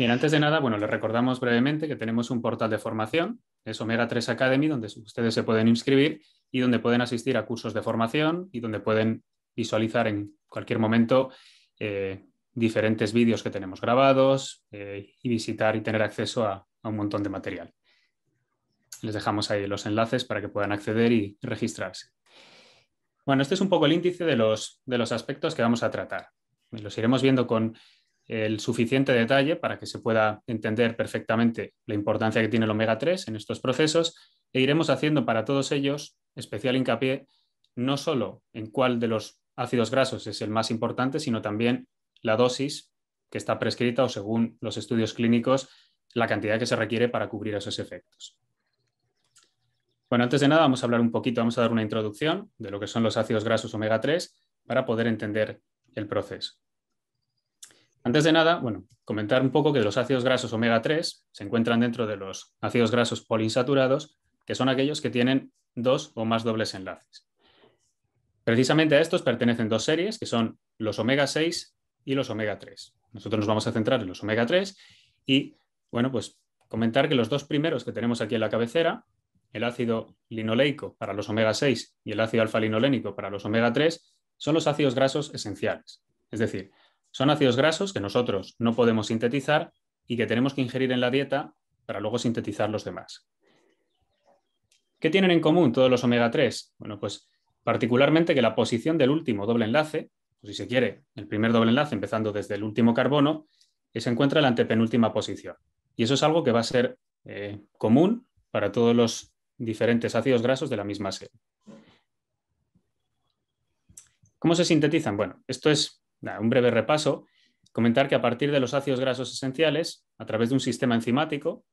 Bien, antes de nada, bueno, les recordamos brevemente que tenemos un portal de formación, es Omega 3 Academy, donde ustedes se pueden inscribir y donde pueden asistir a cursos de formación y donde pueden visualizar en cualquier momento eh, diferentes vídeos que tenemos grabados eh, y visitar y tener acceso a, un montón de material. Les dejamos ahí los enlaces para que puedan acceder y registrarse. Bueno, este es un poco el índice de los, de los aspectos que vamos a tratar. Los iremos viendo con el suficiente detalle para que se pueda entender perfectamente la importancia que tiene el omega 3 en estos procesos e iremos haciendo para todos ellos especial hincapié no solo en cuál de los ácidos grasos es el más importante, sino también la dosis que está prescrita o según los estudios clínicos la cantidad que se requiere para cubrir esos efectos. Bueno, antes de nada vamos a hablar un poquito, vamos a dar una introducción de lo que son los ácidos grasos omega 3 para poder entender el proceso. Antes de nada, bueno, comentar un poco que los ácidos grasos omega 3 se encuentran dentro de los ácidos grasos poliinsaturados, que son aquellos que tienen dos o más dobles enlaces. Precisamente a estos pertenecen dos series, que son los omega 6 y los omega 3. Nosotros nos vamos a centrar en los omega 3 y, bueno, pues comentar que los dos primeros que tenemos aquí en la cabecera, el ácido linoleico para los omega 6 y el ácido alfa-linolénico para los omega 3, son los ácidos grasos esenciales. Es decir, son ácidos grasos que nosotros no podemos sintetizar y que tenemos que ingerir en la dieta para luego sintetizar los demás. ¿Qué tienen en común todos los omega 3? Bueno, pues particularmente que la posición del último doble enlace, o si se quiere, el primer doble enlace empezando desde el último carbono, se encuentra en la antepenúltima posición. Y eso es algo que va a ser eh, común para todos los diferentes ácidos grasos de la misma serie. ¿Cómo se sintetizan? Bueno, esto es un breve repaso, comentar que a partir de los ácidos grasos esenciales, a través de un sistema enzimático,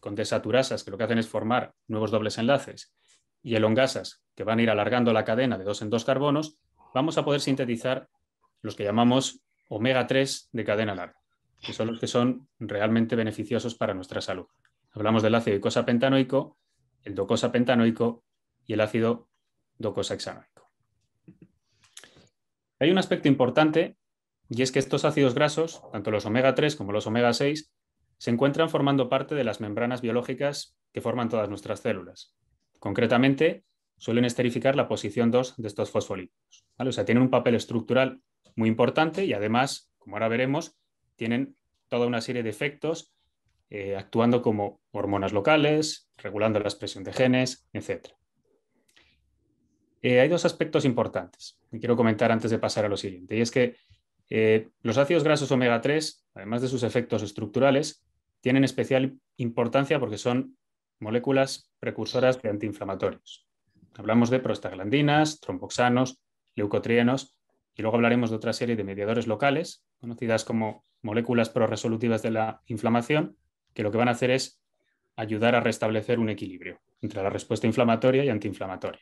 con desaturasas que lo que hacen es formar nuevos dobles enlaces y elongasas que van a ir alargando la cadena de dos en dos carbonos, vamos a poder sintetizar los que llamamos omega 3 de cadena larga, que son los que son realmente beneficiosos para nuestra salud. Hablamos del ácido icosapentanoico, el docosa-pentanoico y el ácido docosahexanoico. Hay un aspecto importante y es que estos ácidos grasos, tanto los omega 3 como los omega 6, se encuentran formando parte de las membranas biológicas que forman todas nuestras células. Concretamente, suelen esterificar la posición 2 de estos fosfolípidos. O sea, tienen un papel estructural muy importante y además, como ahora veremos, tienen toda una serie de efectos eh, actuando como hormonas locales, regulando la expresión de genes, etc. Eh, hay dos aspectos importantes que quiero comentar antes de pasar a lo siguiente, y es que eh, los ácidos grasos omega 3, además de sus efectos estructurales, tienen especial importancia porque son moléculas precursoras de antiinflamatorios. Hablamos de prostaglandinas, tromboxanos, leucotrienos, y luego hablaremos de otra serie de mediadores locales, conocidas como moléculas proresolutivas de la inflamación, que lo que van a hacer es ayudar a restablecer un equilibrio entre la respuesta inflamatoria y antiinflamatoria.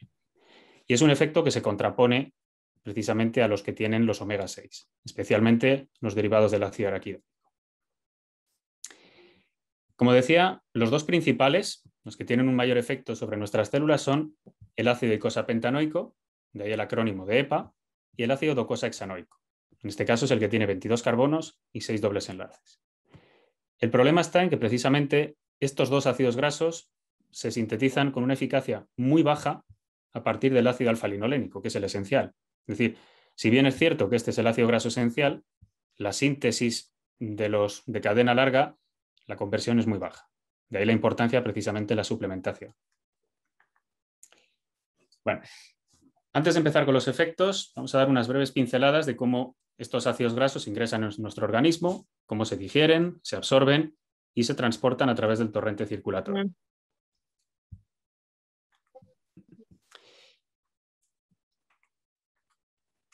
Y es un efecto que se contrapone precisamente a los que tienen los omega 6, especialmente los derivados del ácido araquídeo. Como decía, los dos principales, los que tienen un mayor efecto sobre nuestras células, son el ácido pentanoico, de ahí el acrónimo de EPA, y el ácido docosahexanoico. En este caso es el que tiene 22 carbonos y 6 dobles enlaces. El problema está en que precisamente estos dos ácidos grasos se sintetizan con una eficacia muy baja a partir del ácido alfa-linolénico, que es el esencial. Es decir, si bien es cierto que este es el ácido graso esencial, la síntesis de los de cadena larga, la conversión es muy baja. De ahí la importancia precisamente de la suplementación. Bueno, antes de empezar con los efectos, vamos a dar unas breves pinceladas de cómo estos ácidos grasos ingresan en nuestro organismo, cómo se digieren, se absorben y se transportan a través del torrente circulatorio.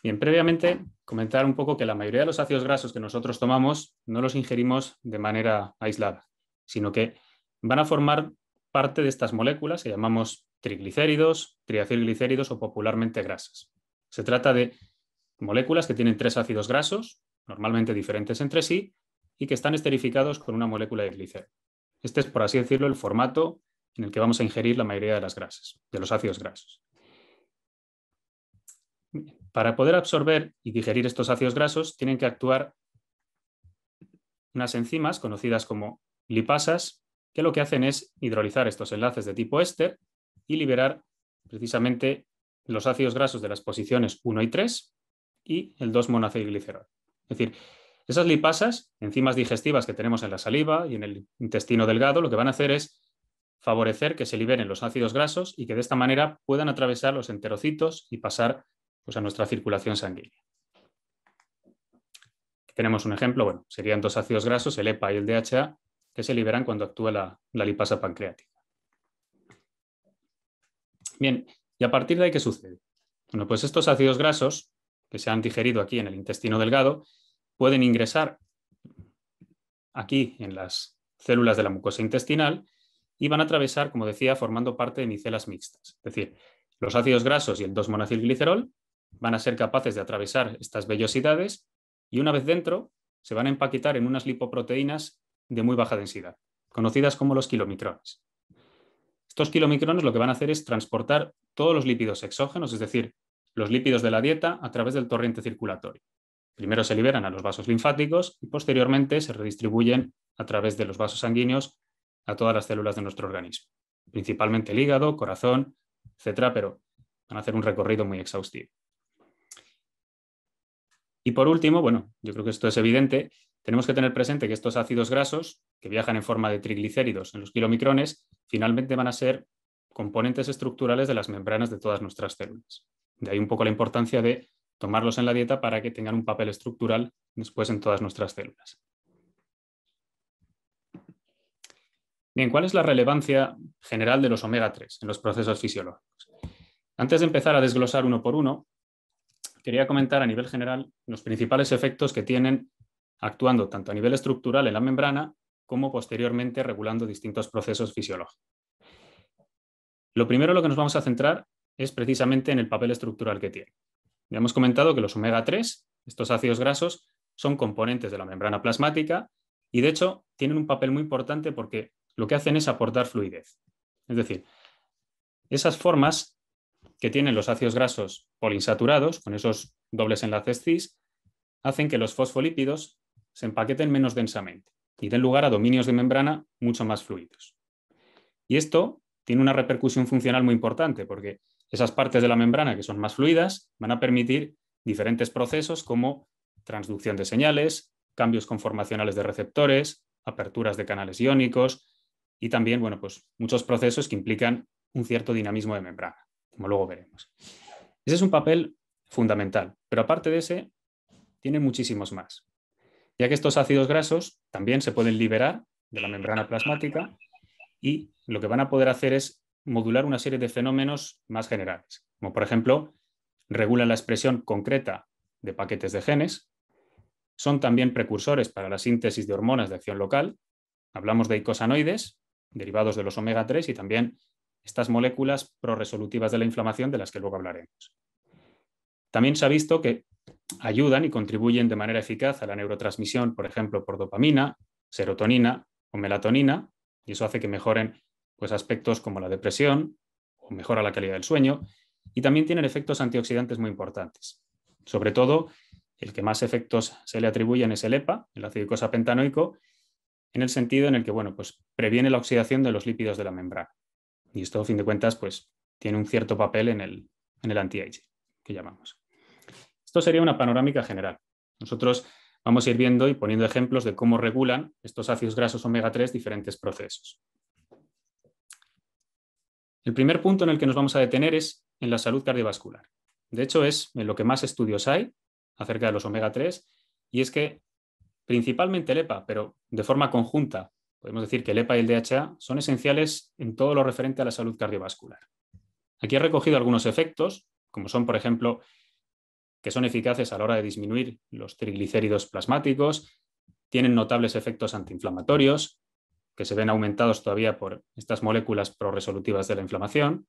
Bien, previamente comentar un poco que la mayoría de los ácidos grasos que nosotros tomamos no los ingerimos de manera aislada, sino que van a formar parte de estas moléculas que llamamos triglicéridos, triacilglicéridos o popularmente grasas. Se trata de moléculas que tienen tres ácidos grasos, normalmente diferentes entre sí, y que están esterificados con una molécula de glicero. Este es, por así decirlo, el formato en el que vamos a ingerir la mayoría de las grasas, de los ácidos grasos. Para poder absorber y digerir estos ácidos grasos tienen que actuar unas enzimas conocidas como lipasas, que lo que hacen es hidrolizar estos enlaces de tipo éster y liberar precisamente los ácidos grasos de las posiciones 1 y 3 y el 2 monoacilglicerol. Es decir, esas lipasas, enzimas digestivas que tenemos en la saliva y en el intestino delgado, lo que van a hacer es favorecer que se liberen los ácidos grasos y que de esta manera puedan atravesar los enterocitos y pasar pues a nuestra circulación sanguínea. tenemos un ejemplo, bueno, serían dos ácidos grasos, el EPA y el DHA, que se liberan cuando actúa la, la lipasa pancreática. Bien, ¿y a partir de ahí qué sucede? Bueno, pues estos ácidos grasos que se han digerido aquí en el intestino delgado pueden ingresar aquí en las células de la mucosa intestinal y van a atravesar, como decía, formando parte de micelas mixtas. Es decir, los ácidos grasos y el 2-monacilglicerol van a ser capaces de atravesar estas vellosidades y una vez dentro se van a empaquetar en unas lipoproteínas de muy baja densidad, conocidas como los kilomicrones. Estos kilomicrones lo que van a hacer es transportar todos los lípidos exógenos, es decir, los lípidos de la dieta a través del torrente circulatorio. Primero se liberan a los vasos linfáticos y posteriormente se redistribuyen a través de los vasos sanguíneos a todas las células de nuestro organismo, principalmente el hígado, corazón, etcétera, pero van a hacer un recorrido muy exhaustivo. Y por último, bueno, yo creo que esto es evidente, tenemos que tener presente que estos ácidos grasos, que viajan en forma de triglicéridos en los kilomicrones, finalmente van a ser componentes estructurales de las membranas de todas nuestras células. De ahí un poco la importancia de tomarlos en la dieta para que tengan un papel estructural después en todas nuestras células. Bien, ¿cuál es la relevancia general de los omega 3 en los procesos fisiológicos? Antes de empezar a desglosar uno por uno, quería comentar a nivel general los principales efectos que tienen actuando tanto a nivel estructural en la membrana como posteriormente regulando distintos procesos fisiológicos. Lo primero lo que nos vamos a centrar es precisamente en el papel estructural que tiene. Ya hemos comentado que los omega 3, estos ácidos grasos, son componentes de la membrana plasmática y de hecho tienen un papel muy importante porque lo que hacen es aportar fluidez. Es decir, esas formas que tienen los ácidos grasos poliinsaturados, con esos dobles enlaces cis, hacen que los fosfolípidos se empaqueten menos densamente y den lugar a dominios de membrana mucho más fluidos. Y esto tiene una repercusión funcional muy importante, porque esas partes de la membrana que son más fluidas van a permitir diferentes procesos como transducción de señales, cambios conformacionales de receptores, aperturas de canales iónicos y también bueno, pues muchos procesos que implican un cierto dinamismo de membrana como luego veremos. Ese es un papel fundamental, pero aparte de ese, tiene muchísimos más, ya que estos ácidos grasos también se pueden liberar de la membrana plasmática y lo que van a poder hacer es modular una serie de fenómenos más generales, como por ejemplo, regulan la expresión concreta de paquetes de genes, son también precursores para la síntesis de hormonas de acción local, hablamos de icosanoides, derivados de los omega 3 y también estas moléculas proresolutivas de la inflamación de las que luego hablaremos. También se ha visto que ayudan y contribuyen de manera eficaz a la neurotransmisión, por ejemplo, por dopamina, serotonina o melatonina, y eso hace que mejoren pues, aspectos como la depresión o mejora la calidad del sueño, y también tienen efectos antioxidantes muy importantes. Sobre todo, el que más efectos se le atribuyen es el EPA, el ácido pentanoico, en el sentido en el que bueno, pues, previene la oxidación de los lípidos de la membrana. Y esto, a fin de cuentas, pues tiene un cierto papel en el, en el anti-aging, que llamamos. Esto sería una panorámica general. Nosotros vamos a ir viendo y poniendo ejemplos de cómo regulan estos ácidos grasos omega 3 diferentes procesos. El primer punto en el que nos vamos a detener es en la salud cardiovascular. De hecho, es en lo que más estudios hay acerca de los omega 3 y es que principalmente el EPA, pero de forma conjunta Podemos decir que el EPA y el DHA son esenciales en todo lo referente a la salud cardiovascular. Aquí he recogido algunos efectos, como son, por ejemplo, que son eficaces a la hora de disminuir los triglicéridos plasmáticos, tienen notables efectos antiinflamatorios, que se ven aumentados todavía por estas moléculas proresolutivas de la inflamación,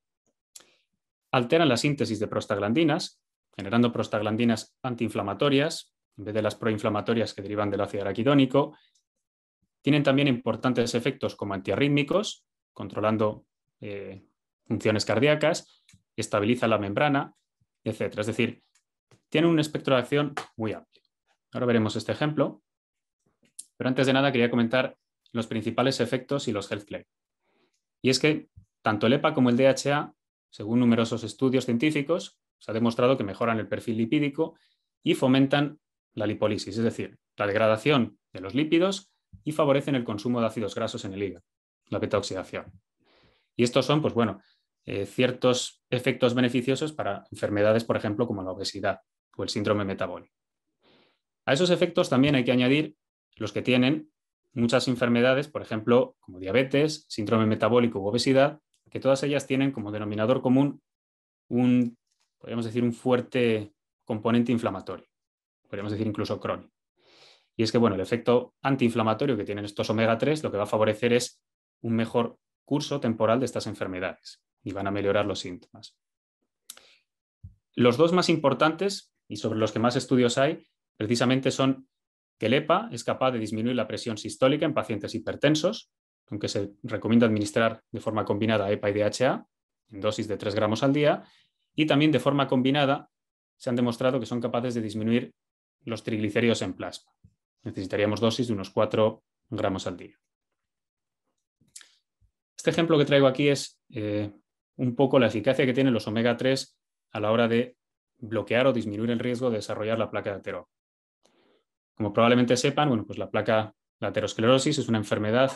alteran la síntesis de prostaglandinas, generando prostaglandinas antiinflamatorias en vez de las proinflamatorias que derivan del ácido araquidónico, tienen también importantes efectos como antiarrítmicos, controlando eh, funciones cardíacas, estabiliza la membrana, etc. Es decir, tienen un espectro de acción muy amplio. Ahora veremos este ejemplo, pero antes de nada quería comentar los principales efectos y los health claims. Y es que tanto el EPA como el DHA, según numerosos estudios científicos, se ha demostrado que mejoran el perfil lipídico y fomentan la lipólisis, es decir, la degradación de los lípidos y favorecen el consumo de ácidos grasos en el hígado, la beta-oxidación. Y estos son, pues bueno, eh, ciertos efectos beneficiosos para enfermedades, por ejemplo, como la obesidad o el síndrome metabólico. A esos efectos también hay que añadir los que tienen muchas enfermedades, por ejemplo, como diabetes, síndrome metabólico u obesidad, que todas ellas tienen como denominador común un, podríamos decir, un fuerte componente inflamatorio, podríamos decir incluso crónico. Y es que, bueno, el efecto antiinflamatorio que tienen estos omega 3 lo que va a favorecer es un mejor curso temporal de estas enfermedades y van a mejorar los síntomas. Los dos más importantes y sobre los que más estudios hay precisamente son que el EPA es capaz de disminuir la presión sistólica en pacientes hipertensos, aunque se recomienda administrar de forma combinada EPA y DHA en dosis de 3 gramos al día, y también de forma combinada se han demostrado que son capaces de disminuir los triglicéridos en plasma. Necesitaríamos dosis de unos 4 gramos al día. Este ejemplo que traigo aquí es eh, un poco la eficacia que tienen los omega 3 a la hora de bloquear o disminuir el riesgo de desarrollar la placa de atero. Como probablemente sepan, bueno, pues la placa la aterosclerosis es una enfermedad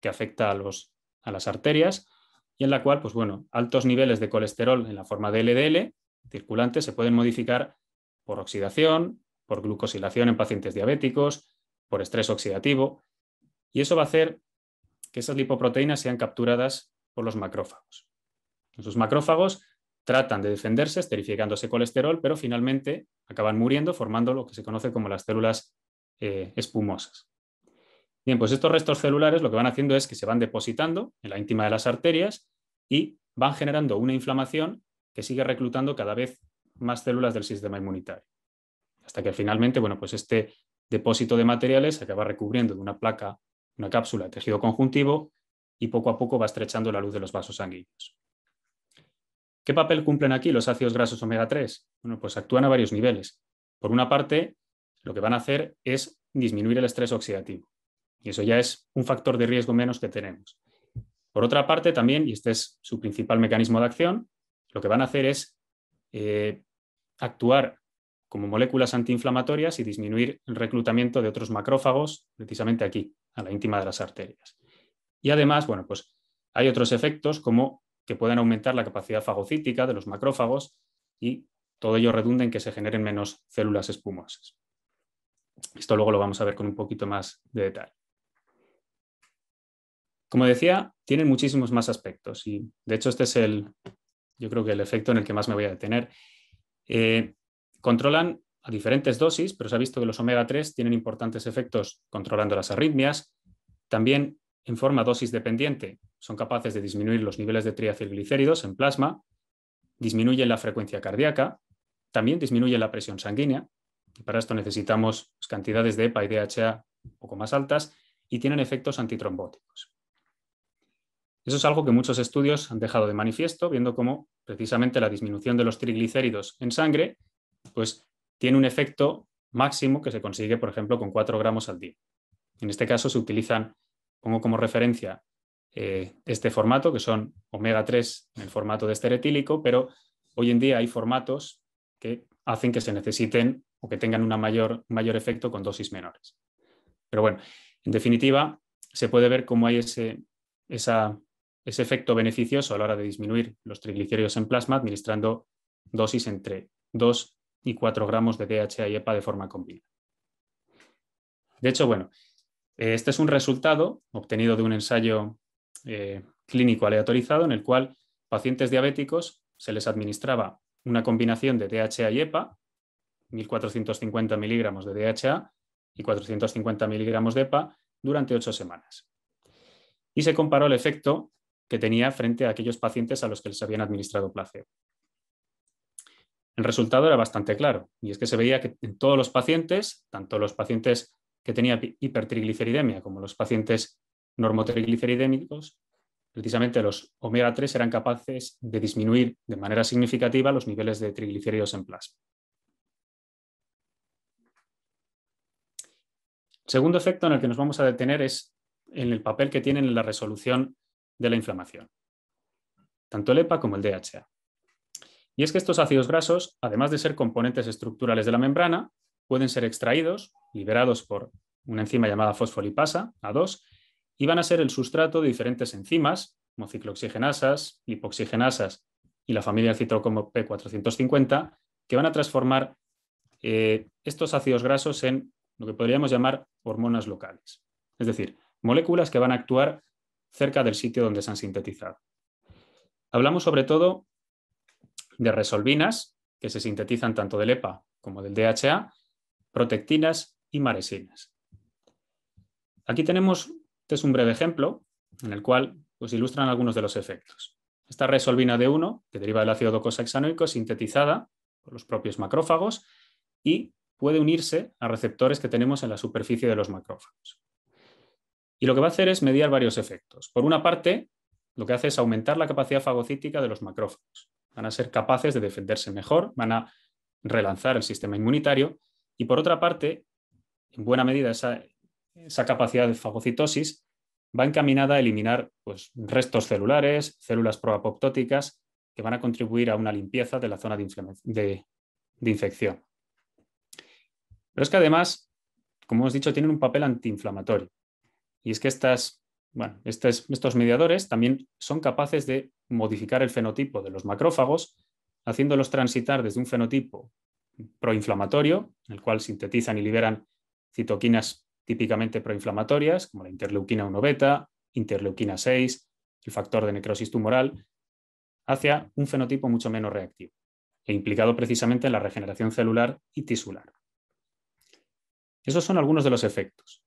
que afecta a, los, a las arterias y en la cual, pues bueno, altos niveles de colesterol en la forma de LDL circulante se pueden modificar por oxidación, por glucosilación en pacientes diabéticos, por estrés oxidativo, y eso va a hacer que esas lipoproteínas sean capturadas por los macrófagos. Esos macrófagos tratan de defenderse esterificándose colesterol, pero finalmente acaban muriendo formando lo que se conoce como las células eh, espumosas. Bien, pues estos restos celulares lo que van haciendo es que se van depositando en la íntima de las arterias y van generando una inflamación que sigue reclutando cada vez más células del sistema inmunitario hasta que finalmente, bueno, pues este depósito de materiales se acaba recubriendo de una placa, una cápsula de tejido conjuntivo y poco a poco va estrechando la luz de los vasos sanguíneos. ¿Qué papel cumplen aquí los ácidos grasos omega 3? Bueno, pues actúan a varios niveles. Por una parte, lo que van a hacer es disminuir el estrés oxidativo. Y eso ya es un factor de riesgo menos que tenemos. Por otra parte, también, y este es su principal mecanismo de acción, lo que van a hacer es eh, actuar como moléculas antiinflamatorias y disminuir el reclutamiento de otros macrófagos, precisamente aquí, a la íntima de las arterias. Y además, bueno, pues hay otros efectos como que puedan aumentar la capacidad fagocítica de los macrófagos y todo ello redunda en que se generen menos células espumosas. Esto luego lo vamos a ver con un poquito más de detalle. Como decía, tienen muchísimos más aspectos y de hecho este es el, yo creo que el efecto en el que más me voy a detener. Eh, Controlan a diferentes dosis, pero se ha visto que los omega 3 tienen importantes efectos controlando las arritmias. También en forma dosis dependiente son capaces de disminuir los niveles de triacilglicéridos en plasma, disminuyen la frecuencia cardíaca, también disminuyen la presión sanguínea, y para esto necesitamos pues, cantidades de EPA y DHA un poco más altas, y tienen efectos antitrombóticos. Eso es algo que muchos estudios han dejado de manifiesto, viendo cómo precisamente la disminución de los triglicéridos en sangre pues tiene un efecto máximo que se consigue, por ejemplo, con 4 gramos al día. En este caso se utilizan, pongo como referencia eh, este formato, que son omega 3 en el formato de esteretílico, pero hoy en día hay formatos que hacen que se necesiten o que tengan un mayor, efecto con dosis menores. Pero bueno, en definitiva, se puede ver cómo hay ese, efecto beneficioso a la hora de disminuir los triglicéridos en plasma administrando dosis entre 2 y 4 gramos de DHA y EPA de forma combinada. De hecho, bueno, eh, este es un resultado obtenido de un ensayo eh, clínico aleatorizado en el cual pacientes diabéticos se les administraba una combinación de DHA y EPA, 1450 miligramos de DHA y 450 miligramos de EPA durante 8 semanas. Y se comparó el efecto que tenía frente a aquellos pacientes a los que les habían administrado placebo el resultado era bastante claro, y es que se veía que en todos los pacientes, tanto los pacientes que tenían hipertrigliceridemia como los pacientes normotrigliceridémicos, precisamente los omega 3 eran capaces de disminuir de manera significativa los niveles de triglicéridos en plasma. segundo efecto en el que nos vamos a detener es en el papel que tienen en la resolución de la inflamación, tanto el EPA como el DHA. Y es que estos ácidos grasos, además de ser componentes estructurales de la membrana, pueden ser extraídos, liberados por una enzima llamada fosfolipasa, A2, y van a ser el sustrato de diferentes enzimas, como ciclooxigenasas, lipoxigenasas y la familia citrocomo P450, que van a transformar eh, estos ácidos grasos en lo que podríamos llamar hormonas locales, es decir, moléculas que van a actuar cerca del sitio donde se han sintetizado. Hablamos sobre todo de resolvinas, que se sintetizan tanto del EPA como del DHA, protectinas y maresinas. Aquí tenemos, este es un breve ejemplo, en el cual os ilustran algunos de los efectos. Esta resolvina D1, que deriva del ácido docosahexanoico, es sintetizada por los propios macrófagos y puede unirse a receptores que tenemos en la superficie de los macrófagos. Y lo que va a hacer es mediar varios efectos. Por una parte, lo que hace es aumentar la capacidad fagocítica de los macrófagos van a ser capaces de defenderse mejor, van a relanzar el sistema inmunitario y por otra parte, en buena medida esa, capacidad de fagocitosis va encaminada a eliminar pues, restos celulares, células proapoptóticas que van a contribuir a una limpieza de la zona de infección. Pero es que además, como hemos dicho, tienen un papel antiinflamatorio. Y es que estas bueno, estos, mediadores también son capaces de modificar el fenotipo de los macrófagos, haciéndolos transitar desde un fenotipo proinflamatorio, en el cual sintetizan y liberan citoquinas típicamente proinflamatorias, como la interleuquina 1 beta, interleuquina 6, el factor de necrosis tumoral, hacia un fenotipo mucho menos reactivo e implicado precisamente en la regeneración celular y tisular. Esos son algunos de los efectos.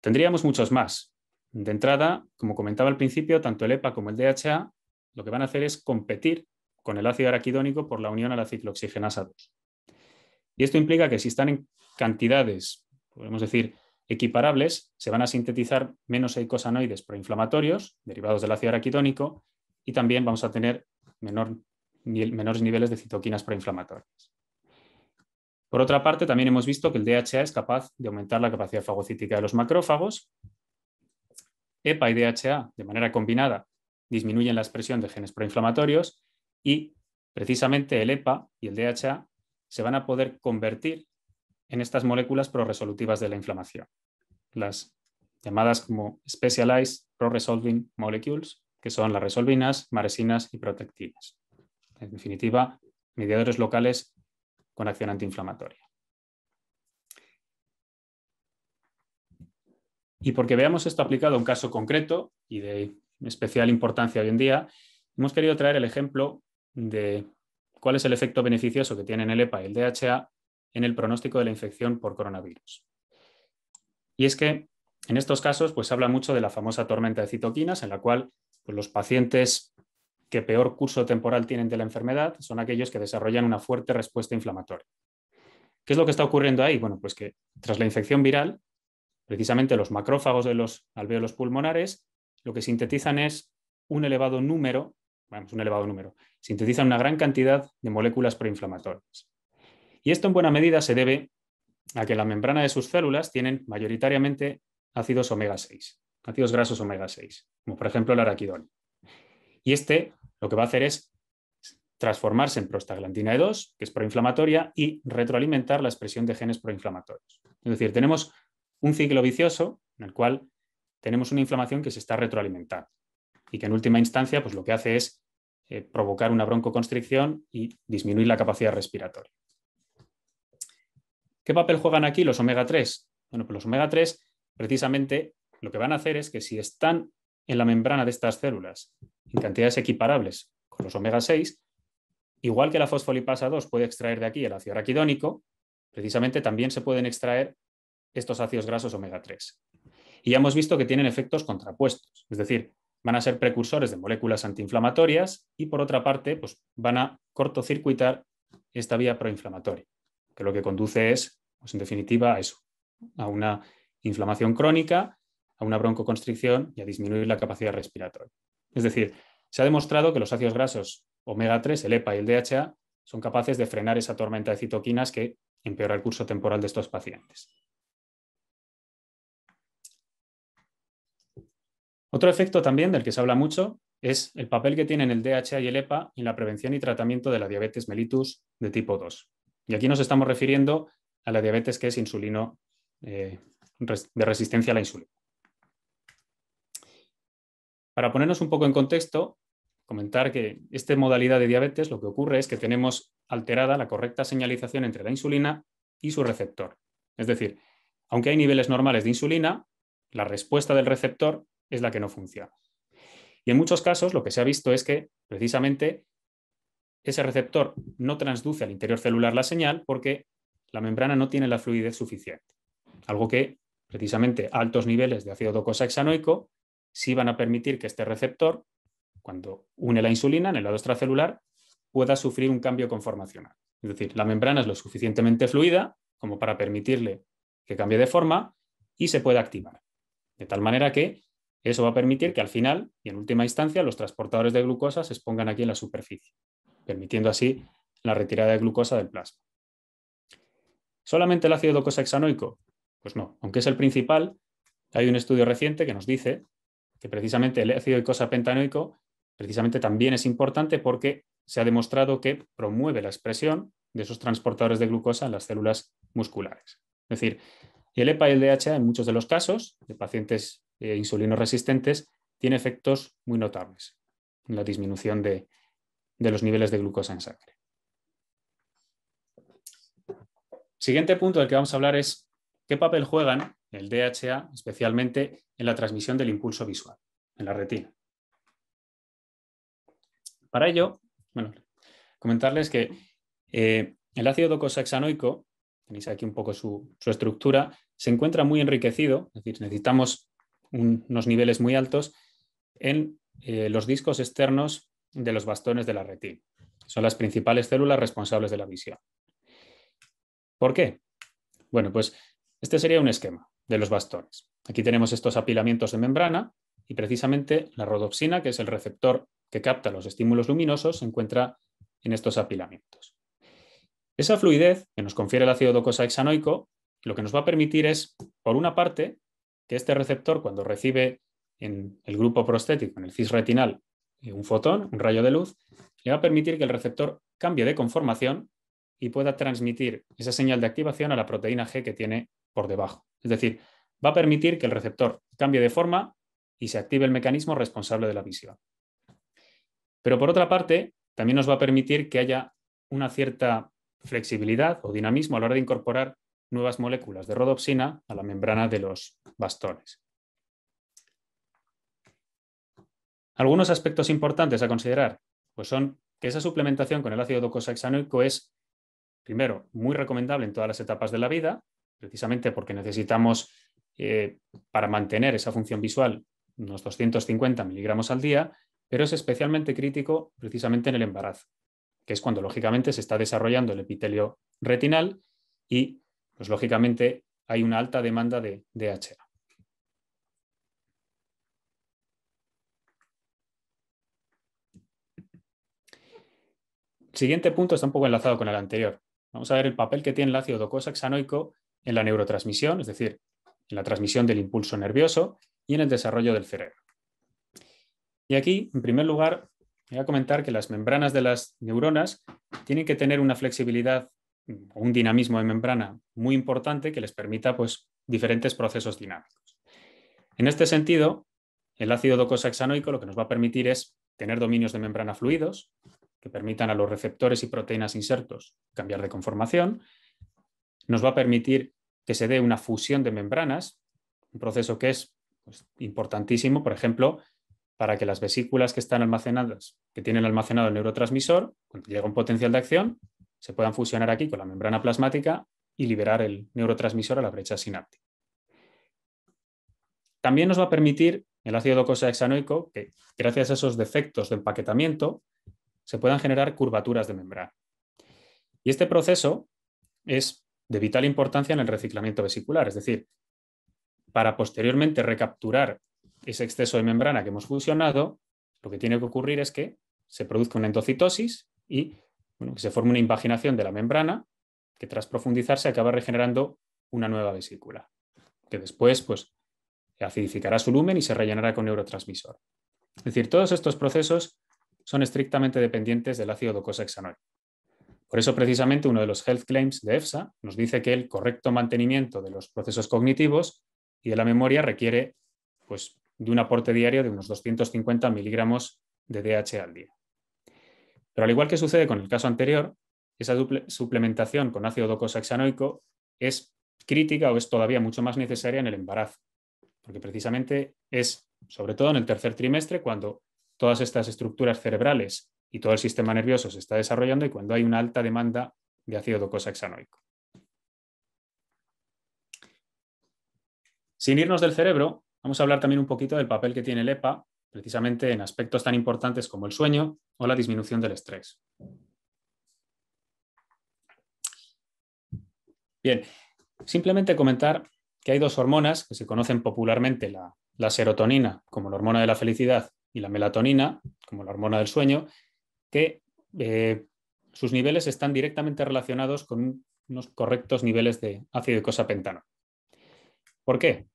Tendríamos muchos más, de entrada, como comentaba al principio, tanto el EPA como el DHA lo que van a hacer es competir con el ácido araquidónico por la unión a la ciclooxigenasa 2. Y esto implica que si están en cantidades, podemos decir, equiparables, se van a sintetizar menos eicosanoides proinflamatorios derivados del ácido araquidónico y también vamos a tener menores niveles de citoquinas proinflamatorias. Por otra parte, también hemos visto que el DHA es capaz de aumentar la capacidad fagocítica de los macrófagos EPA y DHA de manera combinada disminuyen la expresión de genes proinflamatorios y precisamente el EPA y el DHA se van a poder convertir en estas moléculas proresolutivas de la inflamación, las llamadas como Specialized Pro-Resolving Molecules, que son las resolvinas, maresinas y protectinas. En definitiva, mediadores locales con acción antiinflamatoria. Y porque veamos esto aplicado a un caso concreto y de especial importancia hoy en día, hemos querido traer el ejemplo de cuál es el efecto beneficioso que tienen el EPA y el DHA en el pronóstico de la infección por coronavirus. Y es que en estos casos pues habla mucho de la famosa tormenta de citoquinas en la cual pues, los pacientes que peor curso temporal tienen de la enfermedad son aquellos que desarrollan una fuerte respuesta inflamatoria. ¿Qué es lo que está ocurriendo ahí? Bueno, pues que tras la infección viral, Precisamente los macrófagos de los alveolos pulmonares lo que sintetizan es un elevado número, vamos, un elevado número, sintetizan una gran cantidad de moléculas proinflamatorias. Y esto en buena medida se debe a que la membrana de sus células tienen mayoritariamente ácidos omega 6, ácidos grasos omega 6, como por ejemplo el araquidón. Y este lo que va a hacer es transformarse en prostaglandina E2, que es proinflamatoria, y retroalimentar la expresión de genes proinflamatorios. Es decir, tenemos un ciclo vicioso en el cual tenemos una inflamación que se está retroalimentando y que en última instancia pues, lo que hace es eh, provocar una broncoconstricción y disminuir la capacidad respiratoria. ¿Qué papel juegan aquí los omega 3? Bueno, pues los omega 3 precisamente lo que van a hacer es que si están en la membrana de estas células en cantidades equiparables con los omega 6, igual que la fosfolipasa 2 puede extraer de aquí el ácido araquidónico, precisamente también se pueden extraer estos ácidos grasos omega 3. Y ya hemos visto que tienen efectos contrapuestos, es decir, van a ser precursores de moléculas antiinflamatorias y por otra parte pues, van a cortocircuitar esta vía proinflamatoria, que lo que conduce es, pues, en definitiva, a eso, a una inflamación crónica, a una broncoconstricción y a disminuir la capacidad respiratoria. Es decir, se ha demostrado que los ácidos grasos omega 3, el EPA y el DHA son capaces de frenar esa tormenta de citoquinas que empeora el curso temporal de estos pacientes. Otro efecto también del que se habla mucho es el papel que tienen el DHA y el EPA en la prevención y tratamiento de la diabetes mellitus de tipo 2. Y aquí nos estamos refiriendo a la diabetes que es insulino eh, de resistencia a la insulina. Para ponernos un poco en contexto, comentar que esta modalidad de diabetes lo que ocurre es que tenemos alterada la correcta señalización entre la insulina y su receptor. Es decir, aunque hay niveles normales de insulina, la respuesta del receptor es la que no funciona. Y en muchos casos lo que se ha visto es que precisamente ese receptor no transduce al interior celular la señal porque la membrana no tiene la fluidez suficiente. Algo que precisamente altos niveles de ácido hexanoico sí van a permitir que este receptor, cuando une la insulina en el lado extracelular, pueda sufrir un cambio conformacional. Es decir, la membrana es lo suficientemente fluida como para permitirle que cambie de forma y se pueda activar. De tal manera que eso va a permitir que al final y en última instancia los transportadores de glucosa se expongan aquí en la superficie, permitiendo así la retirada de glucosa del plasma. ¿Solamente el ácido hexanoico? Pues no, aunque es el principal, hay un estudio reciente que nos dice que precisamente el ácido pentanoico precisamente también es importante porque se ha demostrado que promueve la expresión de esos transportadores de glucosa en las células musculares. Es decir, el EPA y el DHA en muchos de los casos de pacientes eh, insulinos resistentes, tiene efectos muy notables en la disminución de, los niveles de glucosa en sangre. Siguiente punto del que vamos a hablar es qué papel juegan el DHA, especialmente en la transmisión del impulso visual, en la retina. Para ello, bueno, comentarles que eh, el ácido docosaxanoico, tenéis aquí un poco su, su, estructura, se encuentra muy enriquecido, es decir, necesitamos unos niveles muy altos en eh, los discos externos de los bastones de la retina. Son las principales células responsables de la visión. ¿Por qué? Bueno, pues este sería un esquema de los bastones. Aquí tenemos estos apilamientos de membrana y precisamente la rodopsina, que es el receptor que capta los estímulos luminosos, se encuentra en estos apilamientos. Esa fluidez que nos confiere el ácido docosahexanoico lo que nos va a permitir es, por una parte, que este receptor, cuando recibe en el grupo prostético, en el cis retinal, eh, un fotón, un rayo de luz, le va a permitir que el receptor cambie de conformación y pueda transmitir esa señal de activación a la proteína G que tiene por debajo. Es decir, va a permitir que el receptor cambie de forma y se active el mecanismo responsable de la visión. Pero por otra parte, también nos va a permitir que haya una cierta flexibilidad o dinamismo a la hora de incorporar nuevas moléculas de rodopsina a la membrana de los bastones. Algunos aspectos importantes a considerar pues son que esa suplementación con el ácido docosaxanoico es, primero, muy recomendable en todas las etapas de la vida, precisamente porque necesitamos, eh, para mantener esa función visual, unos 250 miligramos al día, pero es especialmente crítico precisamente en el embarazo, que es cuando lógicamente se está desarrollando el epitelio retinal y pues lógicamente hay una alta demanda de DHA. El siguiente punto está un poco enlazado con el anterior. Vamos a ver el papel que tiene el ácido docosahexanoico en la neurotransmisión, es decir, en la transmisión del impulso nervioso y en el desarrollo del cerebro. Y aquí, en primer lugar, voy a comentar que las membranas de las neuronas tienen que tener una flexibilidad un dinamismo de membrana muy importante que les permita pues, diferentes procesos dinámicos. En este sentido, el ácido docosahexanoico lo que nos va a permitir es tener dominios de membrana fluidos que permitan a los receptores y proteínas insertos cambiar de conformación. Nos va a permitir que se dé una fusión de membranas, un proceso que es pues, importantísimo, por ejemplo, para que las vesículas que están almacenadas, que tienen almacenado el neurotransmisor, cuando llega un potencial de acción, se puedan fusionar aquí con la membrana plasmática y liberar el neurotransmisor a la brecha sináptica. También nos va a permitir el ácido docosahexanoico que, gracias a esos defectos de empaquetamiento, se puedan generar curvaturas de membrana. Y este proceso es de vital importancia en el reciclamiento vesicular, es decir, para posteriormente recapturar ese exceso de membrana que hemos fusionado, lo que tiene que ocurrir es que se produzca una endocitosis y que se forma una invaginación de la membrana que tras profundizarse acaba regenerando una nueva vesícula, que después pues, acidificará su lumen y se rellenará con neurotransmisor. Es decir, todos estos procesos son estrictamente dependientes del ácido docosahexanoico. Por eso, precisamente, uno de los health claims de EFSA nos dice que el correcto mantenimiento de los procesos cognitivos y de la memoria requiere pues, de un aporte diario de unos 250 miligramos de DHA al día. Pero al igual que sucede con el caso anterior, esa suplementación con ácido docosaxanoico es crítica o es todavía mucho más necesaria en el embarazo, porque precisamente es, sobre todo en el tercer trimestre, cuando todas estas estructuras cerebrales y todo el sistema nervioso se está desarrollando y cuando hay una alta demanda de ácido docosaxanoico. Sin irnos del cerebro, vamos a hablar también un poquito del papel que tiene el EPA precisamente en aspectos tan importantes como el sueño o la disminución del estrés. Bien, simplemente comentar que hay dos hormonas que se conocen popularmente, la, serotonina como la hormona de la felicidad y la melatonina como la hormona del sueño, que eh, sus niveles están directamente relacionados con unos correctos niveles de ácido y cosa ¿Por qué?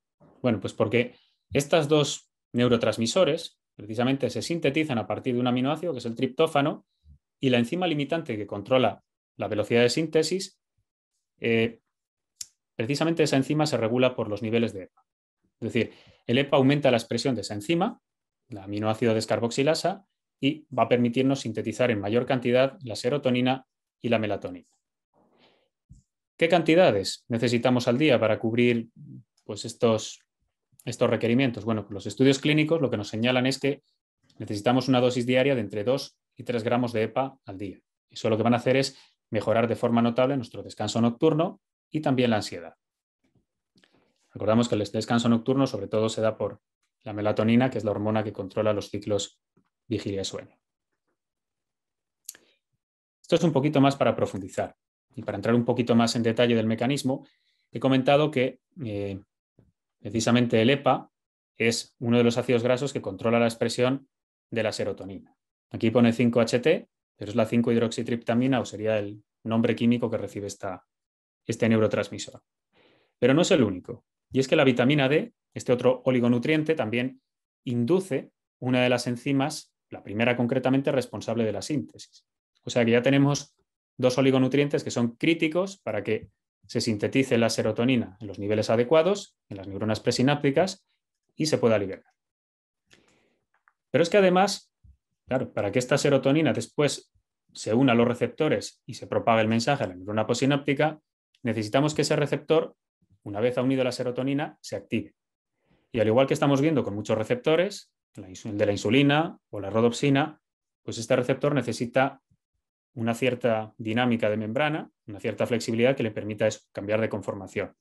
Bueno, pues porque estas dos neurotransmisores, precisamente se sintetizan a partir de un aminoácido que es el triptófano y la enzima limitante que controla la velocidad de síntesis, eh, precisamente esa enzima se regula por los niveles de EPA. Es decir, el EPA aumenta la expresión de esa enzima, la aminoácido descarboxilasa, y va a permitirnos sintetizar en mayor cantidad la serotonina y la melatonina. ¿Qué cantidades necesitamos al día para cubrir pues, estos estos requerimientos? Bueno, los estudios clínicos lo que nos señalan es que necesitamos una dosis diaria de entre 2 y 3 gramos de EPA al día. Eso lo que van a hacer es mejorar de forma notable nuestro descanso nocturno y también la ansiedad. Recordamos que el descanso nocturno sobre todo se da por la melatonina, que es la hormona que controla los ciclos vigilia-sueño. Esto es un poquito más para profundizar y para entrar un poquito más en detalle del mecanismo. He comentado que eh, Precisamente el EPA es uno de los ácidos grasos que controla la expresión de la serotonina. Aquí pone 5-HT, pero es la 5-hidroxitriptamina o sería el nombre químico que recibe esta, este neurotransmisor. Pero no es el único. Y es que la vitamina D, este otro oligonutriente, también induce una de las enzimas, la primera concretamente, responsable de la síntesis. O sea que ya tenemos dos oligonutrientes que son críticos para que se sintetice la serotonina en los niveles adecuados, en las neuronas presinápticas, y se pueda liberar. Pero es que además, claro, para que esta serotonina después se una a los receptores y se propague el mensaje a la neurona posináptica, necesitamos que ese receptor, una vez ha unido la serotonina, se active. Y al igual que estamos viendo con muchos receptores, el de la insulina o la rodopsina, pues este receptor necesita una cierta dinámica de membrana, una cierta flexibilidad que le permita cambiar de conformación.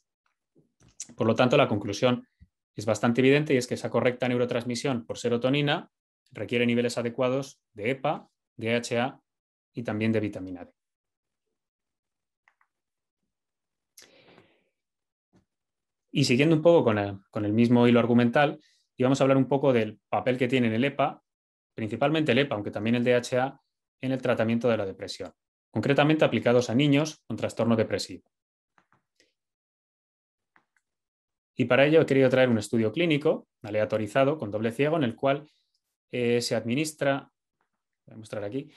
Por lo tanto, la conclusión es bastante evidente y es que esa correcta neurotransmisión por serotonina requiere niveles adecuados de EPA, DHA y también de vitamina D. Y siguiendo un poco con el, mismo hilo argumental, íbamos a hablar un poco del papel que tiene el EPA, principalmente el EPA, aunque también el DHA, en el tratamiento de la depresión, concretamente aplicados a niños con trastorno depresivo. Y para ello he querido traer un estudio clínico aleatorizado con doble ciego en el cual eh, se administra, a mostrar aquí,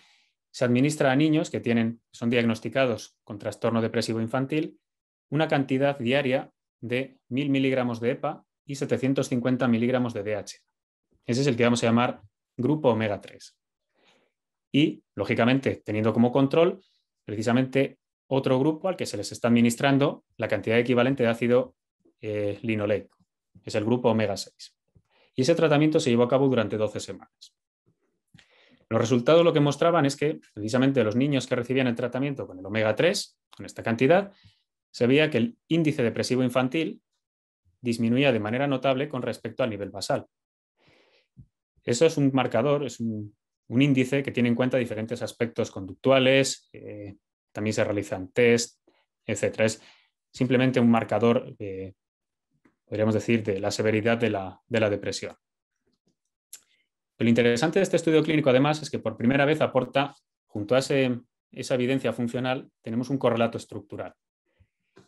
se administra a niños que tienen, son diagnosticados con trastorno depresivo infantil una cantidad diaria de 1000 miligramos de EPA y 750 miligramos de DH. Ese es el que vamos a llamar grupo omega 3 y, lógicamente, teniendo como control precisamente otro grupo al que se les está administrando la cantidad equivalente de ácido eh, linoleico, es el grupo omega 6. Y ese tratamiento se llevó a cabo durante 12 semanas. Los resultados lo que mostraban es que precisamente los niños que recibían el tratamiento con el omega 3, con esta cantidad, se veía que el índice depresivo infantil disminuía de manera notable con respecto al nivel basal. Eso es un marcador, es un un índice que tiene en cuenta diferentes aspectos conductuales, eh, también se realizan test, etc. Es simplemente un marcador, eh, podríamos decir, de la severidad de la, depresión. Lo interesante de este estudio clínico, además, es que por primera vez aporta, junto a esa evidencia funcional, tenemos un correlato estructural.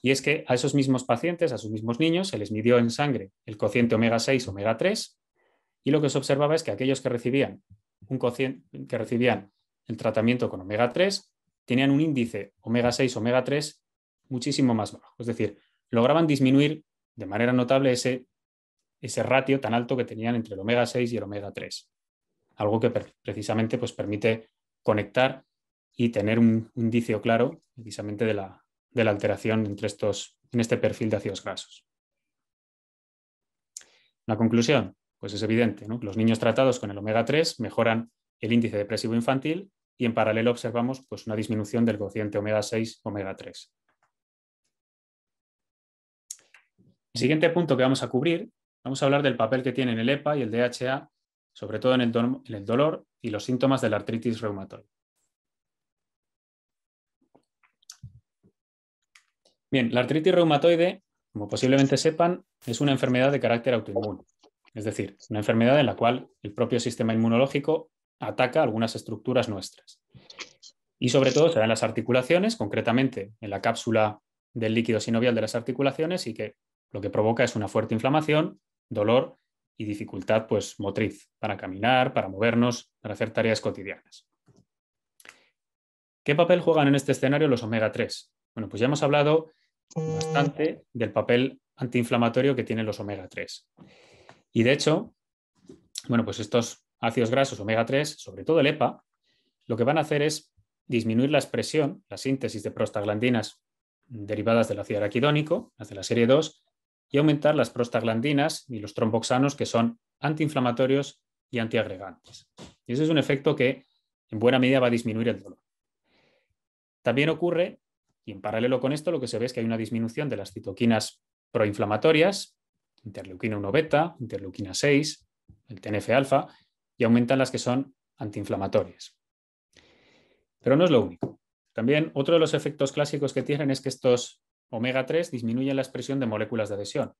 Y es que a esos mismos pacientes, a sus mismos niños, se les midió en sangre el cociente omega 6, omega 3, y lo que se observaba es que aquellos que recibían un cociente, que recibían el tratamiento con omega 3 tenían un índice omega 6, omega 3 muchísimo más bajo. Es decir, lograban disminuir de manera notable ese, ese ratio tan alto que tenían entre el omega 6 y el omega 3. Algo que precisamente pues, permite conectar y tener un indicio claro precisamente de la, de la alteración entre estos, en este perfil de ácidos grasos. La conclusión. Pues es evidente, Los niños tratados con el omega 3 mejoran el índice depresivo infantil y en paralelo observamos pues, una disminución del cociente omega 6, omega 3. El siguiente punto que vamos a cubrir, vamos a hablar del papel que tienen el EPA y el DHA, sobre todo en en el dolor y los síntomas de la artritis reumatoide. Bien, la artritis reumatoide, como posiblemente sepan, es una enfermedad de carácter autoinmune. Es decir, una enfermedad en la cual el propio sistema inmunológico ataca algunas estructuras nuestras. Y sobre todo se da las articulaciones, concretamente en la cápsula del líquido sinovial de las articulaciones y que lo que provoca es una fuerte inflamación, dolor y dificultad pues, motriz para caminar, para movernos, para hacer tareas cotidianas. ¿Qué papel juegan en este escenario los omega 3? Bueno, pues ya hemos hablado bastante del papel antiinflamatorio que tienen los omega 3. Y de hecho, bueno, pues estos ácidos grasos omega 3, sobre todo el EPA, lo que van a hacer es disminuir la expresión, la síntesis de prostaglandinas derivadas del ácido araquidónico, las de la serie 2, y aumentar las prostaglandinas y los tromboxanos que son antiinflamatorios y antiagregantes. Y ese es un efecto que en buena medida va a disminuir el dolor. También ocurre, y en paralelo con esto, lo que se ve es que hay una disminución de las citoquinas proinflamatorias interleuquina 1 beta, interleuquina 6, el TNF alfa, y aumentan las que son antiinflamatorias. Pero no es lo único. También otro de los efectos clásicos que tienen es que estos omega 3 disminuyen la expresión de moléculas de adhesión.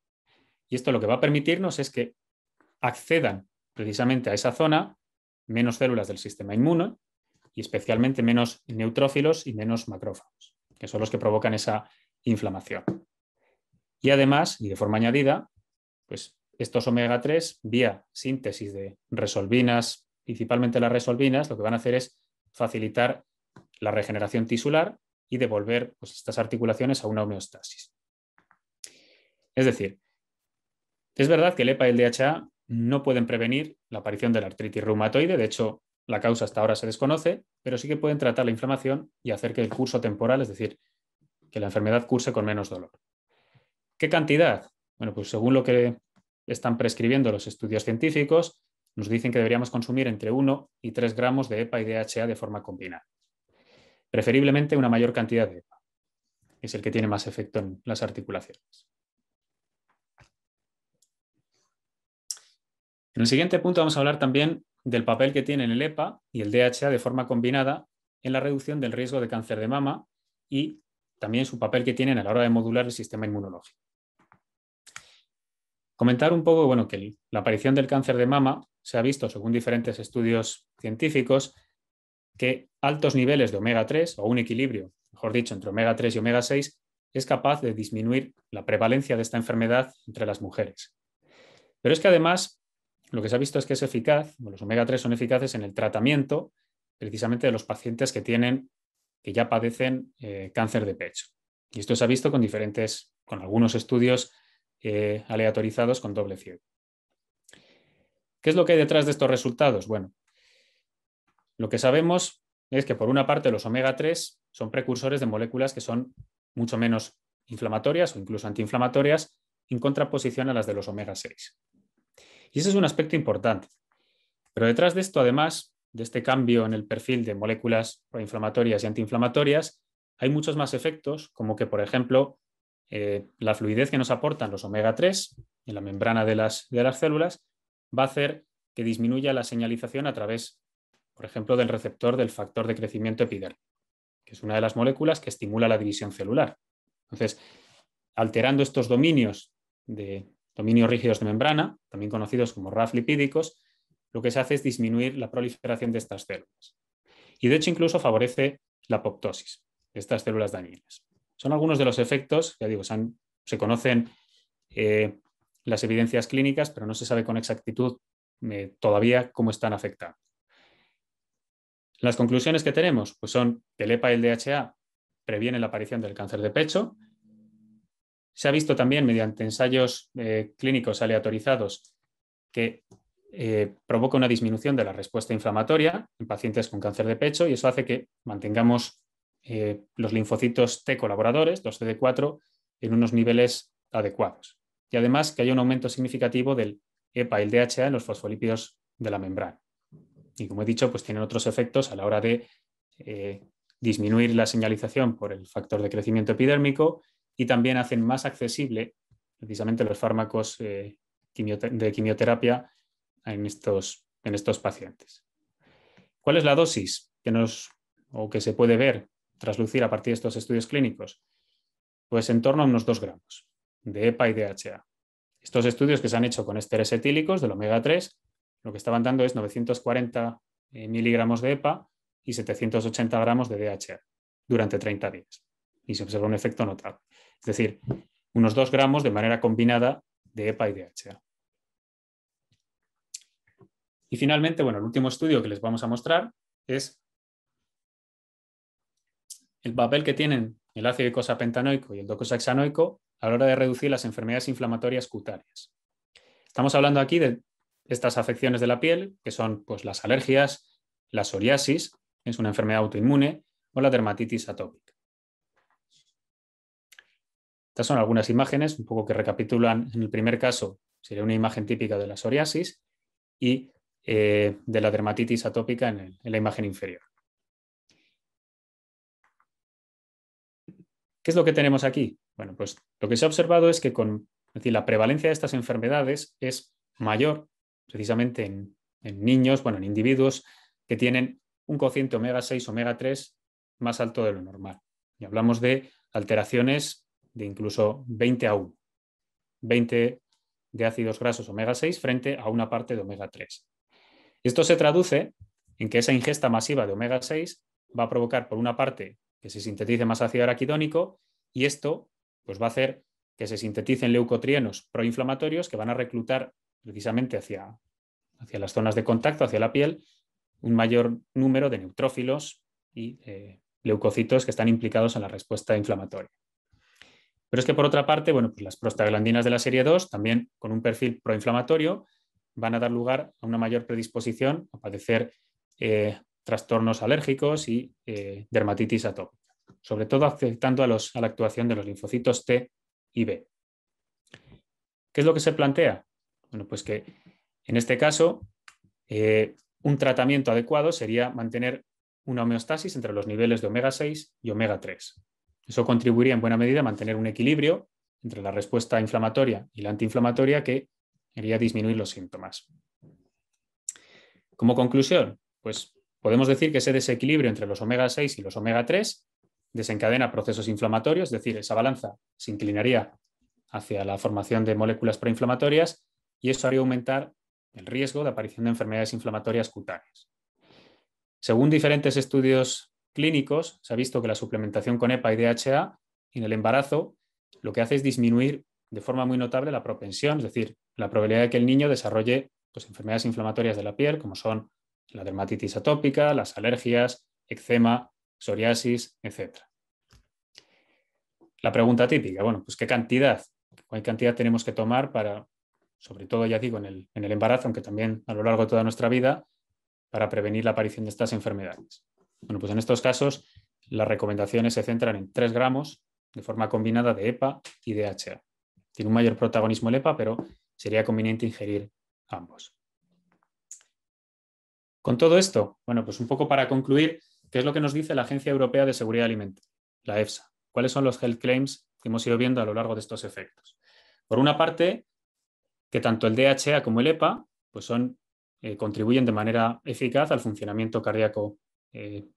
Y esto lo que va a permitirnos es que accedan precisamente a esa zona menos células del sistema inmune y especialmente menos neutrófilos y menos macrófagos, que son los que provocan esa inflamación. Y además, y de forma añadida, pues estos omega 3, vía síntesis de resolvinas, principalmente las resolvinas, lo que van a hacer es facilitar la regeneración tisular y devolver pues, estas articulaciones a una homeostasis. Es decir, es verdad que el EPA y el DHA no pueden prevenir la aparición de la artritis reumatoide, de hecho la causa hasta ahora se desconoce, pero sí que pueden tratar la inflamación y hacer que el curso temporal, es decir, que la enfermedad curse con menos dolor. ¿Qué cantidad? Bueno, pues según lo que están prescribiendo los estudios científicos, nos dicen que deberíamos consumir entre 1 y 3 gramos de EPA y DHA de forma combinada. Preferiblemente una mayor cantidad de EPA. Es el que tiene más efecto en las articulaciones. En el siguiente punto vamos a hablar también del papel que tienen el EPA y el DHA de forma combinada en la reducción del riesgo de cáncer de mama y también su papel que tienen a la hora de modular el sistema inmunológico. Comentar un poco, bueno, que la aparición del cáncer de mama se ha visto, según diferentes estudios científicos, que altos niveles de omega 3 o un equilibrio, mejor dicho, entre omega 3 y omega 6, es capaz de disminuir la prevalencia de esta enfermedad entre las mujeres. Pero es que además lo que se ha visto es que es eficaz, los omega 3 son eficaces en el tratamiento precisamente de los pacientes que tienen, que ya padecen eh, cáncer de pecho. Y esto se ha visto con diferentes, con algunos estudios eh, aleatorizados con doble ciego. ¿Qué es lo que hay detrás de estos resultados? Bueno, lo que sabemos es que por una parte los omega 3 son precursores de moléculas que son mucho menos inflamatorias o incluso antiinflamatorias en contraposición a las de los omega 6. Y ese es un aspecto importante. Pero detrás de esto, además de este cambio en el perfil de moléculas proinflamatorias y antiinflamatorias, hay muchos más efectos, como que, por ejemplo, eh, la fluidez que nos aportan los omega 3 en la membrana de las, de las células va a hacer que disminuya la señalización a través, por ejemplo, del receptor del factor de crecimiento epidérmico, que es una de las moléculas que estimula la división celular. Entonces, alterando estos dominios de dominios rígidos de membrana, también conocidos como RAF lipídicos, lo que se hace es disminuir la proliferación de estas células. Y de hecho incluso favorece la apoptosis de estas células dañinas. Son algunos de los efectos, ya digo, se, conocen eh, las evidencias clínicas, pero no se sabe con exactitud eh, todavía cómo están afectando. Las conclusiones que tenemos pues son que el EPA y el DHA previenen la aparición del cáncer de pecho. Se ha visto también mediante ensayos eh, clínicos aleatorizados que provoca una disminución de la respuesta inflamatoria en pacientes con cáncer de pecho y eso hace que mantengamos eh, los linfocitos T colaboradores, los CD4, en unos niveles adecuados. Y además que hay un aumento significativo del EPA y el DHA en los fosfolípidos de la membrana. Y como he dicho, pues tienen otros efectos a la hora de eh, disminuir la señalización por el factor de crecimiento epidérmico y también hacen más accesible precisamente los fármacos eh, de quimioterapia en estos, en estos pacientes. ¿Cuál es la dosis que nos o que se puede ver traslucir a partir de estos estudios clínicos? Pues en torno a unos 2 gramos de EPA y DHA. Estos estudios que se han hecho con esteres etílicos del omega 3, lo que estaban dando es 940 eh, miligramos de EPA y 780 gramos de DHA durante 30 días. Y se observa un efecto notable. Es decir, unos 2 gramos de manera combinada de EPA y DHA. Y finalmente, bueno, el último estudio que les vamos a mostrar es el papel que tienen el ácido icosapentanoico y el docosaxanoico a la hora de reducir las enfermedades inflamatorias cutáneas. Estamos hablando aquí de estas afecciones de la piel, que son pues, las alergias, la psoriasis, que es una enfermedad autoinmune, o la dermatitis atópica. Estas son algunas imágenes, un poco que recapitulan, en el primer caso sería una imagen típica de la psoriasis y eh, de la dermatitis atópica en la imagen inferior. ¿Qué es lo que tenemos aquí? Bueno, pues lo que se ha observado es que con, la prevalencia de estas enfermedades es mayor precisamente en, niños, bueno, en individuos que tienen un cociente omega 6, omega 3 más alto de lo normal. Y hablamos de alteraciones de incluso 20 a 1, 20 de ácidos grasos omega 6 frente a una parte de omega 3. Esto se traduce en que esa ingesta masiva de omega 6 va a provocar, por una parte, que se sintetice más ácido araquidónico y esto pues, va a hacer que se sinteticen leucotrienos proinflamatorios que van a reclutar precisamente hacia, hacia las zonas de contacto, hacia la piel, un mayor número de neutrófilos y eh, leucocitos que están implicados en la respuesta inflamatoria. Pero es que por otra parte, bueno, pues las prostaglandinas de la serie 2, también con un perfil proinflamatorio, van a dar lugar a una mayor predisposición a padecer eh, trastornos alérgicos y eh, dermatitis atópica, sobre todo afectando a, la actuación de los linfocitos T y B. ¿Qué es lo que se plantea? Bueno, pues que en este caso eh, un tratamiento adecuado sería mantener una homeostasis entre los niveles de omega 6 y omega 3. Eso contribuiría en buena medida a mantener un equilibrio entre la respuesta inflamatoria y la antiinflamatoria que haría disminuir los síntomas. Como conclusión, pues Podemos decir que ese desequilibrio entre los omega 6 y los omega 3 desencadena procesos inflamatorios, es decir, esa balanza se inclinaría hacia la formación de moléculas proinflamatorias y eso haría aumentar el riesgo de aparición de enfermedades inflamatorias cutáneas. Según diferentes estudios clínicos, se ha visto que la suplementación con EPA y DHA en el embarazo lo que hace es disminuir de forma muy notable la propensión, es decir, la probabilidad de que el niño desarrolle pues, enfermedades inflamatorias de la piel, como son la dermatitis atópica, las alergias, eczema, psoriasis, etc. La pregunta típica, bueno, pues qué cantidad, qué cantidad tenemos que tomar para, sobre todo ya digo, en el, embarazo, aunque también a lo largo de toda nuestra vida, para prevenir la aparición de estas enfermedades. Bueno, pues en estos casos las recomendaciones se centran en 3 gramos de forma combinada de EPA y DHA. Tiene un mayor protagonismo el EPA, pero sería conveniente ingerir ambos. Con todo esto, bueno, pues un poco para concluir, ¿qué es lo que nos dice la Agencia Europea de Seguridad Alimentaria, la EFSA? ¿Cuáles son los health claims que hemos ido viendo a lo largo de estos efectos? Por una parte, que tanto el DHA e como el EPA pues son, eh, contribuyen de manera eficaz al funcionamiento cardíaco eh,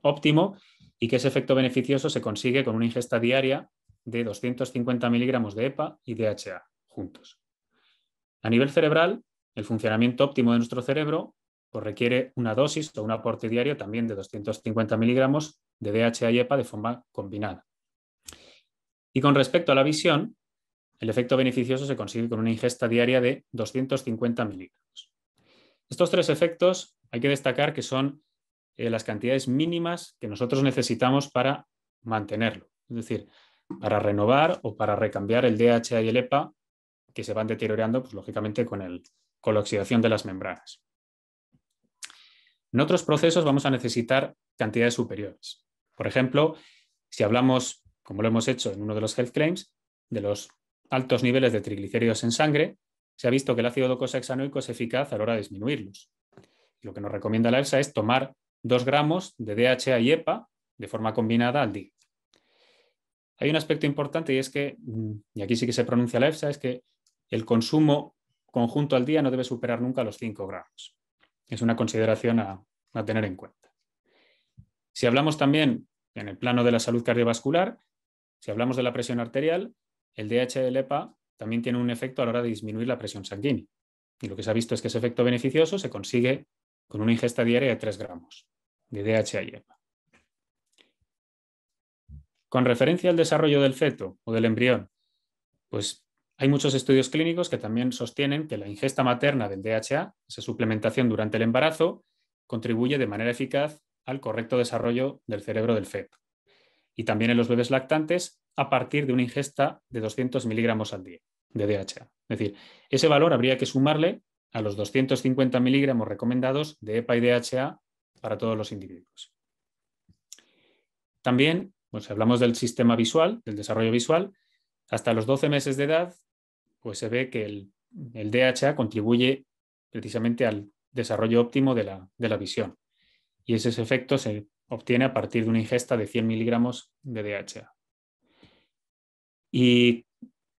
óptimo y que ese efecto beneficioso se consigue con una ingesta diaria de 250 miligramos de EPA y DHA e juntos. A nivel cerebral, el funcionamiento óptimo de nuestro cerebro pues requiere una dosis o un aporte diario también de 250 miligramos de DHA y EPA de forma combinada. Y con respecto a la visión, el efecto beneficioso se consigue con una ingesta diaria de 250 miligramos. Estos tres efectos hay que destacar que son eh, las cantidades mínimas que nosotros necesitamos para mantenerlo, es decir, para renovar o para recambiar el DHA y el EPA que se van deteriorando, pues, lógicamente, con, el, con la oxidación de las membranas. En otros procesos vamos a necesitar cantidades superiores. Por ejemplo, si hablamos, como lo hemos hecho en uno de los health claims, de los altos niveles de triglicéridos en sangre, se ha visto que el ácido hexanoico es eficaz a la hora de disminuirlos. Lo que nos recomienda la EFSA es tomar dos gramos de DHA y EPA de forma combinada al día. Hay un aspecto importante y es que, mm, y aquí sí que se pronuncia la EFSA, es que el consumo conjunto al día no debe superar nunca los 5 gramos. Es una consideración a, tener en cuenta. Si hablamos también en el plano de la salud cardiovascular, si hablamos de la presión arterial, el del epa también tiene un efecto a la hora de disminuir la presión sanguínea. Y lo que se ha visto es que ese efecto beneficioso se consigue con una ingesta diaria de 3 gramos de DHA y EPA. Con referencia al desarrollo del feto o del embrión, pues hay muchos estudios clínicos que también sostienen que la ingesta materna del DHA, esa suplementación durante el embarazo, contribuye de manera eficaz al correcto desarrollo del cerebro del feto. Y también en los bebés lactantes a partir de una ingesta de 200 miligramos al día de DHA. Es decir, ese valor habría que sumarle a los 250 miligramos recomendados de EPA y DHA para todos los individuos. También, pues hablamos del sistema visual, del desarrollo visual, hasta los 12 meses de edad pues se ve que el, DHA contribuye precisamente al desarrollo óptimo de la, visión. Y ese efecto se obtiene a partir de una ingesta de 100 miligramos de DHA. Y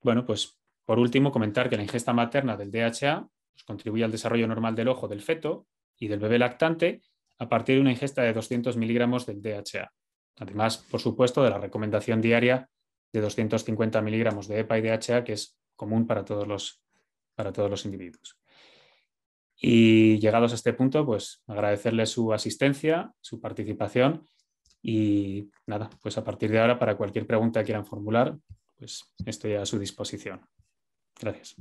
bueno, pues por último, comentar que la ingesta materna del DHA pues, contribuye al desarrollo normal del ojo del feto y del bebé lactante a partir de una ingesta de 200 miligramos del DHA. Además, por supuesto, de la recomendación diaria de 250 miligramos de EPA y DHA, que es común para todos los, para todos los individuos. Y llegados a este punto, pues agradecerles su asistencia, su participación y nada, pues a partir de ahora para cualquier pregunta que quieran formular, pues estoy a su disposición. Gracias.